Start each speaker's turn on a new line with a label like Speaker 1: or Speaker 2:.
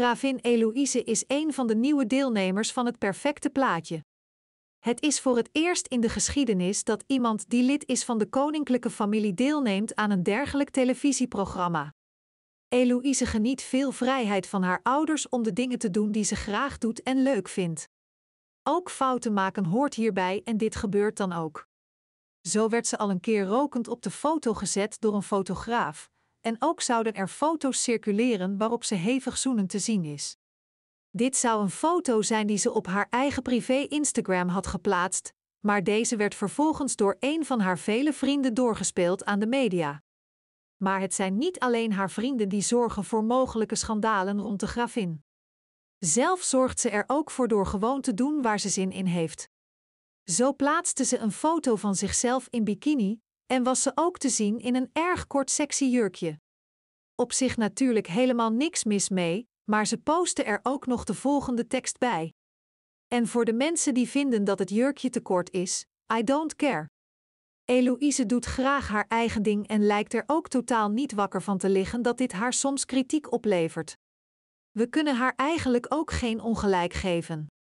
Speaker 1: Gravin Eloïse is een van de nieuwe deelnemers van het perfecte plaatje. Het is voor het eerst in de geschiedenis dat iemand die lid is van de koninklijke familie deelneemt aan een dergelijk televisieprogramma. Eloïse geniet veel vrijheid van haar ouders om de dingen te doen die ze graag doet en leuk vindt. Ook fouten maken hoort hierbij en dit gebeurt dan ook. Zo werd ze al een keer rokend op de foto gezet door een fotograaf, en ook zouden er foto's circuleren waarop ze hevig zoenen te zien is. Dit zou een foto zijn die ze op haar eigen privé Instagram had geplaatst, maar deze werd vervolgens door een van haar vele vrienden doorgespeeld aan de media. Maar het zijn niet alleen haar vrienden die zorgen voor mogelijke schandalen rond de grafin. Zelf zorgt ze er ook voor door gewoon te doen waar ze zin in heeft. Zo plaatste ze een foto van zichzelf in bikini, en was ze ook te zien in een erg kort sexy jurkje. Op zich natuurlijk helemaal niks mis mee, maar ze postte er ook nog de volgende tekst bij. En voor de mensen die vinden dat het jurkje te kort is, I don't care. Eloïse doet graag haar eigen ding en lijkt er ook totaal niet wakker van te liggen dat dit haar soms kritiek oplevert. We kunnen haar eigenlijk ook geen ongelijk geven.